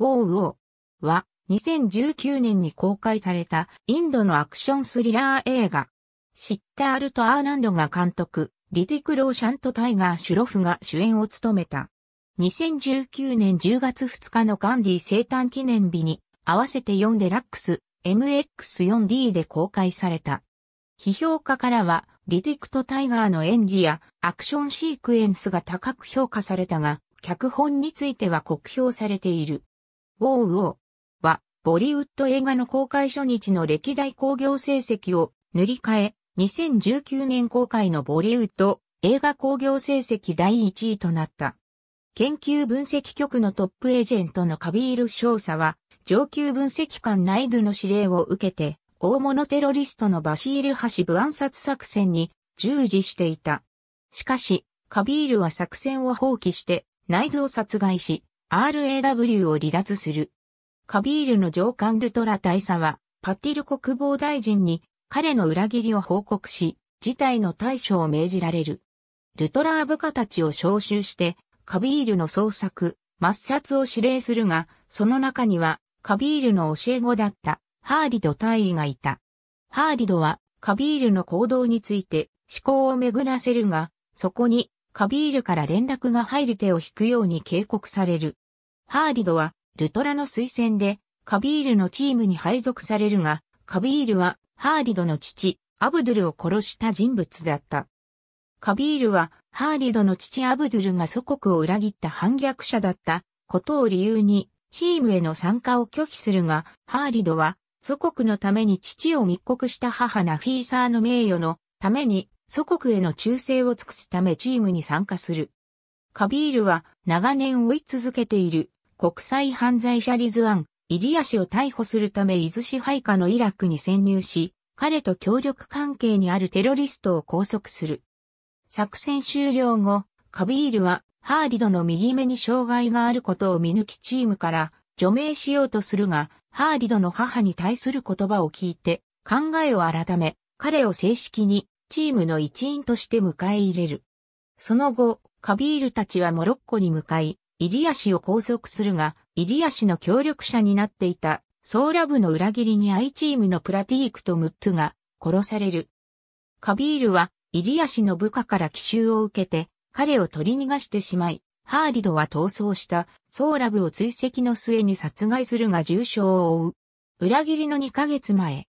ウォーウォーは2019年に公開されたインドのアクションスリラー映画。シッタールト・アーナンドが監督、リティク・ローシャンとタイガー・シュロフが主演を務めた。2019年10月2日のガンディ生誕記念日に合わせて4デラックス MX4D で公開された。批評家からはリティクとタイガーの演技やアクションシークエンスが高く評価されたが、脚本については酷評されている。ウォーウォーは、ボリウッド映画の公開初日の歴代興行成績を塗り替え、2019年公開のボリウッド映画興行成績第1位となった。研究分析局のトップエージェントのカビール少佐は、上級分析官ナイドの指令を受けて、大物テロリストのバシール・ハシブ暗殺作戦に従事していた。しかし、カビールは作戦を放棄して、ナイドを殺害し、RAW を離脱する。カビールの上官ルトラ大佐は、パティル国防大臣に彼の裏切りを報告し、事態の対処を命じられる。ルトラー部下たちを招集して、カビールの捜索、抹殺を指令するが、その中には、カビールの教え子だった、ハーリド大尉がいた。ハーリドは、カビールの行動について、思考を巡らせるが、そこに、カビールから連絡が入る手を引くように警告される。ハーディドは、ルトラの推薦で、カビールのチームに配属されるが、カビールは、ハーディドの父、アブドゥルを殺した人物だった。カビールは、ハーディドの父アブドゥルが祖国を裏切った反逆者だったことを理由に、チームへの参加を拒否するが、ハーディドは、祖国のために父を密告した母ナフィーサーの名誉のために、祖国への忠誠を尽くすためチームに参加する。カビールは長年追い続けている国際犯罪者リズアン、イリア氏を逮捕するため伊豆支配下のイラクに潜入し、彼と協力関係にあるテロリストを拘束する。作戦終了後、カビールはハーリドの右目に障害があることを見抜きチームから除名しようとするが、ハーリドの母に対する言葉を聞いて考えを改め、彼を正式にチームの一員として迎え入れる。その後、カビールたちはモロッコに向かい、イィア氏を拘束するが、イィア氏の協力者になっていた、ソーラ部の裏切りにイチームのプラティークとムットが殺される。カビールは、イィア氏の部下から奇襲を受けて、彼を取り逃がしてしまい、ハーリドは逃走したソーラブを追跡の末に殺害するが重傷を負う。裏切りの2ヶ月前。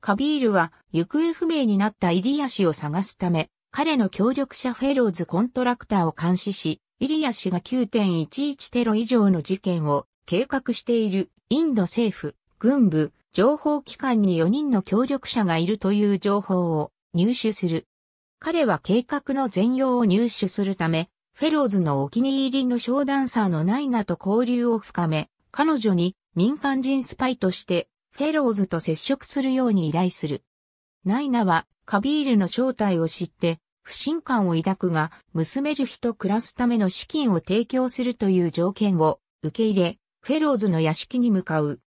カビールは行方不明になったイリア氏を探すため、彼の協力者フェローズコントラクターを監視し、イリア氏が9.11テロ以上の事件を計画しているインド政府、軍部、情報機関に4人の協力者がいるという情報を入手する。彼は計画の全容を入手するため、フェローズのお気に入りのショーダンサーのナイナと交流を深め、彼女に民間人スパイとしてフェローズと接触するように依頼する。ナイナはカビールの正体を知って不信感を抱くが、娘る日と暮らすための資金を提供するという条件を受け入れ、フェローズの屋敷に向かう。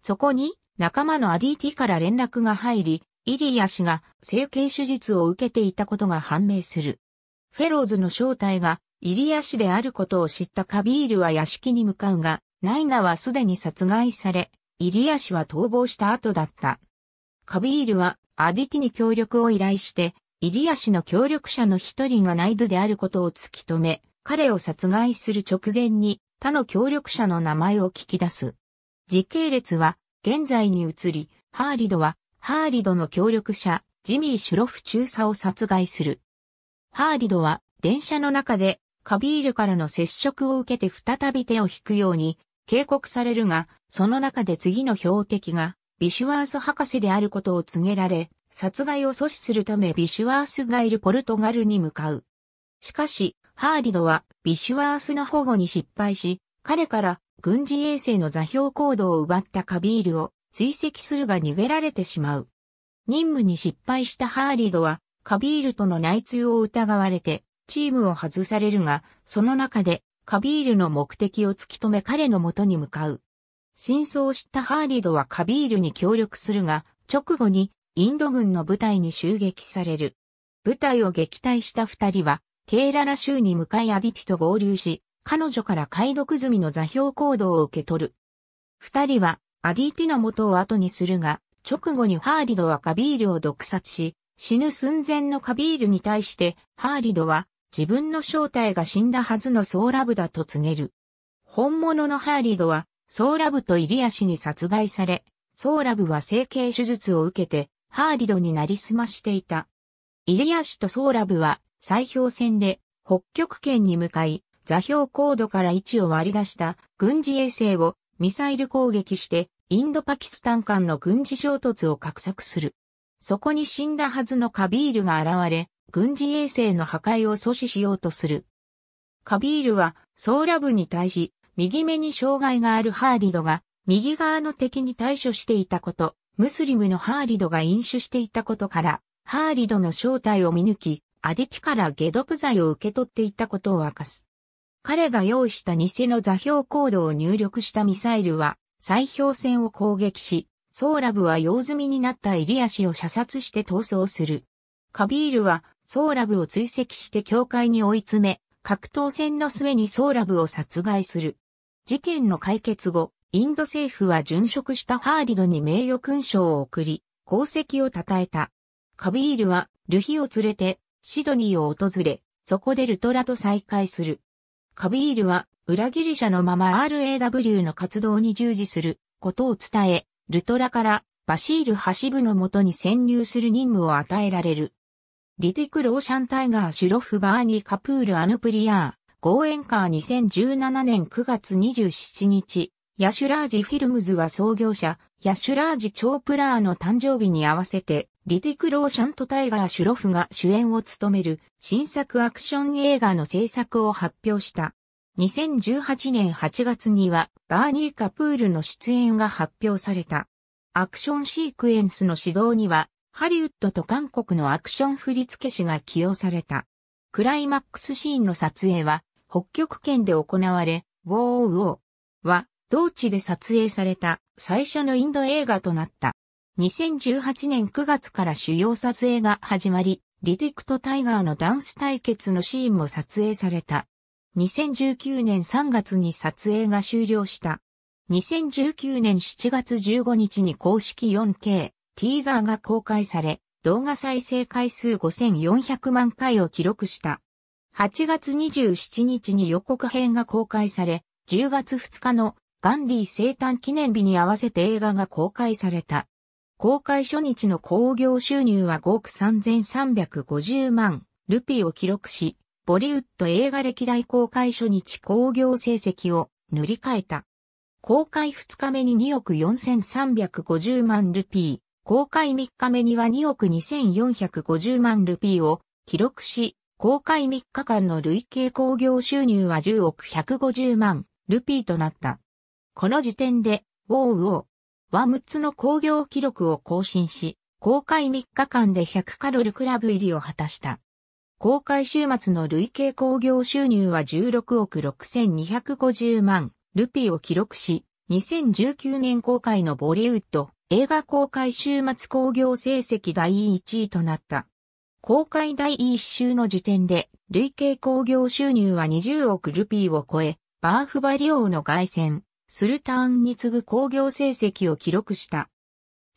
そこに、仲間のアディティから連絡が入り、イリア氏が整形手術を受けていたことが判明する。フェローズの正体がイリア氏であることを知ったカビールは屋敷に向かうが、ナイナはすでに殺害され、イリア氏は逃亡した後だった。カビールはアディティに協力を依頼して、イリア氏の協力者の一人が内部であることを突き止め、彼を殺害する直前に他の協力者の名前を聞き出す。時系列は現在に移り、ハーリドはハーリドの協力者、ジミー・シュロフ中佐を殺害する。ハーリドは電車の中でカビールからの接触を受けて再び手を引くように警告されるが、その中で次の標的がビシュワース博士であることを告げられ、殺害を阻止するためビシュワースがいるポルトガルに向かう。しかし、ハーリドはビシュワースの保護に失敗し、彼から軍事衛星の座標行動を奪ったカビールを追跡するが逃げられてしまう。任務に失敗したハーリドはカビールとの内通を疑われてチームを外されるが、その中でカビールの目的を突き止め彼の元に向かう。真相を知ったハーリドはカビールに協力するが、直後にインド軍の部隊に襲撃される。部隊を撃退した二人は、ケーララ州に向かいアディティと合流し、彼女から解読済みの座標行動を受け取る。二人は、アディティの元を後にするが、直後にハーリドはカビールを毒殺し、死ぬ寸前のカビールに対して、ハーリドは、自分の正体が死んだはずのソーラブだと告げる。本物のハーリドは、ソーラブとイリア氏に殺害され、ソーラブは整形手術を受けて、ハーリドになりすましていた。イリア氏とソーラブは砕氷船で北極圏に向かい、座標高度から位置を割り出した軍事衛星をミサイル攻撃してインドパキスタン間の軍事衝突を画策する。そこに死んだはずのカビールが現れ、軍事衛星の破壊を阻止しようとする。カビールはソーラブに対し、右目に障害があるハーリドが、右側の敵に対処していたこと、ムスリムのハーリドが飲酒していたことから、ハーリドの正体を見抜き、アディキから下毒剤を受け取っていたことを明かす。彼が用意した偽の座標コードを入力したミサイルは、砕氷船を攻撃し、ソーラブは用済みになったエリア氏を射殺して逃走する。カビールは、ソーラブを追跡して教会に追い詰め、格闘戦の末にソーラブを殺害する。事件の解決後、インド政府は殉職したハーリドに名誉勲章を贈り、功績を称えた。カビールは、ルヒを連れて、シドニーを訪れ、そこでルトラと再会する。カビールは、裏ギリシャのまま RAW の活動に従事することを伝え、ルトラからバシールハシブのもとに潜入する任務を与えられる。リティク・ローシャン・タイガー・シュロフ・バーニー・カプール・アヌプリアー、ゴーエンカー2017年9月27日、ヤシュラージフィルムズは創業者、ヤシュラージ・チョープラーの誕生日に合わせて、リティク・ローシャンとタイガー・シュロフが主演を務める新作アクション映画の制作を発表した。2018年8月には、バーニー・カプールの出演が発表された。アクションシークエンスの指導には、ハリウッドと韓国のアクション振付師が起用された。クライマックスシーンの撮影は、北極圏で行われ、ウォーウォーは、同地で撮影された最初のインド映画となった。2018年9月から主要撮影が始まり、リディクト・タイガーのダンス対決のシーンも撮影された。2019年3月に撮影が終了した。2019年7月15日に公式 4K ティーザーが公開され、動画再生回数5400万回を記録した。8月27日に予告編が公開され、10月2日のガンディ生誕記念日に合わせて映画が公開された。公開初日の興行収入は5億3350万ルピーを記録し、ボリウッド映画歴代公開初日興行成績を塗り替えた。公開2日目に2億4350万ルピー、公開3日目には2億2450万ルピーを記録し、公開3日間の累計興行収入は10億150万ルピーとなった。この時点で、ウォーウォーは6つの工業記録を更新し、公開3日間で100カロルクラブ入りを果たした。公開週末の累計工業収入は16億6250万ルピーを記録し、2019年公開のボリウッド映画公開週末工業成績第1位となった。公開第1週の時点で累計工業収入は20億ルピーを超え、バーフバリオの外旋、スルターンに次ぐ工業成績を記録した。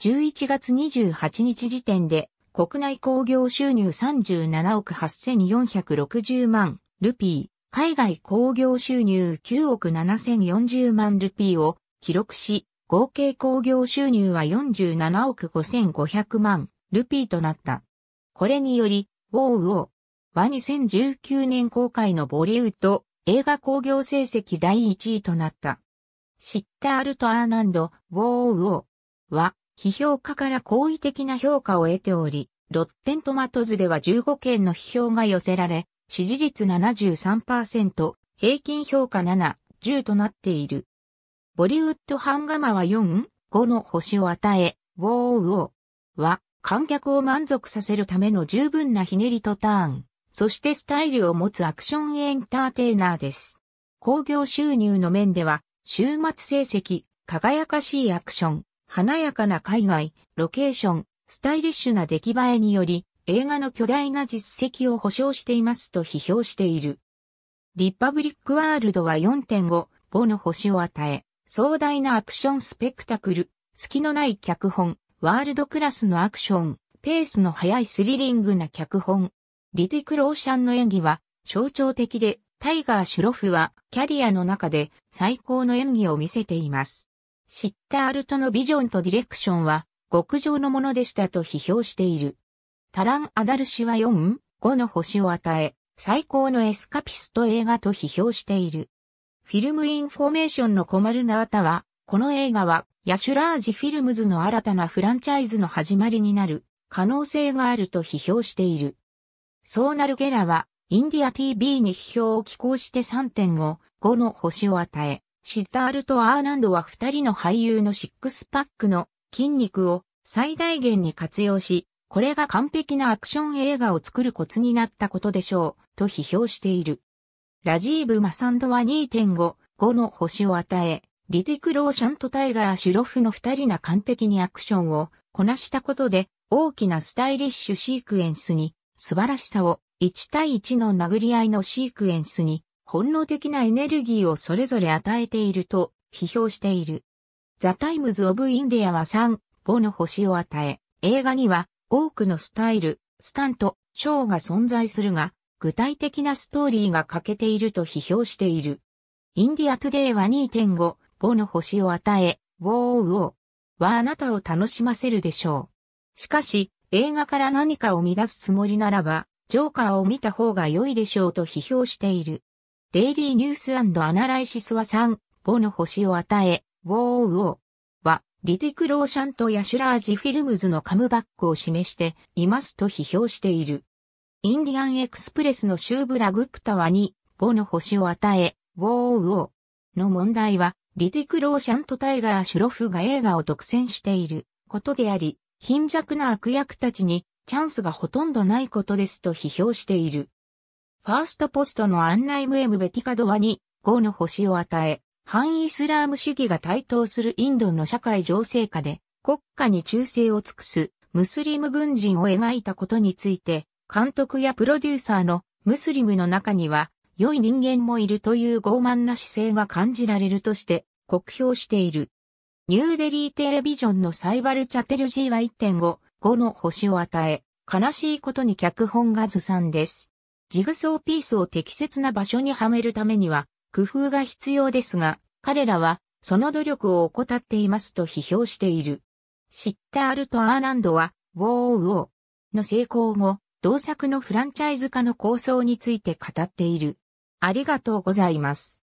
11月28日時点で国内工業収入37億8460万ルピー、海外工業収入9億7040万ルピーを記録し、合計工業収入は47億5500万ルピーとなった。これにより、ウォーウォーは2019年公開のボリウッド映画工業成績第1位となった。シッタールト・アーナンド・ウォーウォーは、批評家から好意的な評価を得ており、ロッテントマトズでは15件の批評が寄せられ、支持率73%、平均評価7、10となっている。ボリウッドハンガマは4、5の星を与え、ウォーウォーは、観客を満足させるための十分なひねりとターン、そしてスタイルを持つアクションエンターテイナーです。興行収入の面では、週末成績、輝かしいアクション、華やかな海外、ロケーション、スタイリッシュな出来栄えにより、映画の巨大な実績を保証していますと批評している。リパブリックワールドは4.5、5の星を与え、壮大なアクションスペクタクル、隙のない脚本、ワールドクラスのアクション、ペースの速いスリリングな脚本。リティク・ローシャンの演技は象徴的でタイガー・シュロフはキャリアの中で最高の演技を見せています。シッタールトのビジョンとディレクションは極上のものでしたと批評している。タラン・アダル氏は4、5の星を与え、最高のエスカピスト映画と批評している。フィルムインフォメーションのコマルナータは、この映画はヤシュラージフィルムズの新たなフランチャイズの始まりになる可能性があると批評している。ソーナルゲラはインディア TV に批評を寄稿して3.5、5の星を与え、シッタールとアーナンドは2人の俳優のシックスパックの筋肉を最大限に活用し、これが完璧なアクション映画を作るコツになったことでしょう、と批評している。ラジーブ・マサンドは2.5、5の星を与え、リティク・ローシャンとタイガー・シュロフの2人が完璧にアクションをこなしたことで、大きなスタイリッシュシークエンスに素晴らしさを1対1の殴り合いのシークエンスに本能的なエネルギーをそれぞれ与えていると批評している。ザ・タイムズ・オブ・インディアは3、5の星を与え、映画には多くのスタイル、スタント、ショーが存在するが、具体的なストーリーが欠けていると批評している。インディア・トゥデイは2.5、5の星を与え、ウォーウォーはあなたを楽しませるでしょう。しかし、映画から何かを乱すつもりならば、ジョーカーを見た方が良いでしょうと批評している。デイリーニュースアナライシスは3、5の星を与え、ウォーウォーは、リティク・ローシャントヤシュラージ・フィルムズのカムバックを示していますと批評している。インディアン・エクスプレスのシューブラ・グプタは2、5の星を与え、ウォーウォーの問題は、リティク・ローシャント・タイガー・シュロフが映画を独占していることであり、貧弱な悪役たちにチャンスがほとんどないことですと批評している。ファーストポストの案内ムエムベティカドワに5の星を与え、反イスラーム主義が台頭するインドの社会情勢下で国家に忠誠を尽くすムスリム軍人を描いたことについて、監督やプロデューサーのムスリムの中には良い人間もいるという傲慢な姿勢が感じられるとして酷評している。ニューデリーテレビジョンのサイバルチャテルジーは1.5 5の星を与え、悲しいことに脚本がずさんです。ジグソーピースを適切な場所にはめるためには、工夫が必要ですが、彼らは、その努力を怠っていますと批評している。シッタールとアーナンドは、ウォーウォーの成功後、同作のフランチャイズ化の構想について語っている。ありがとうございます。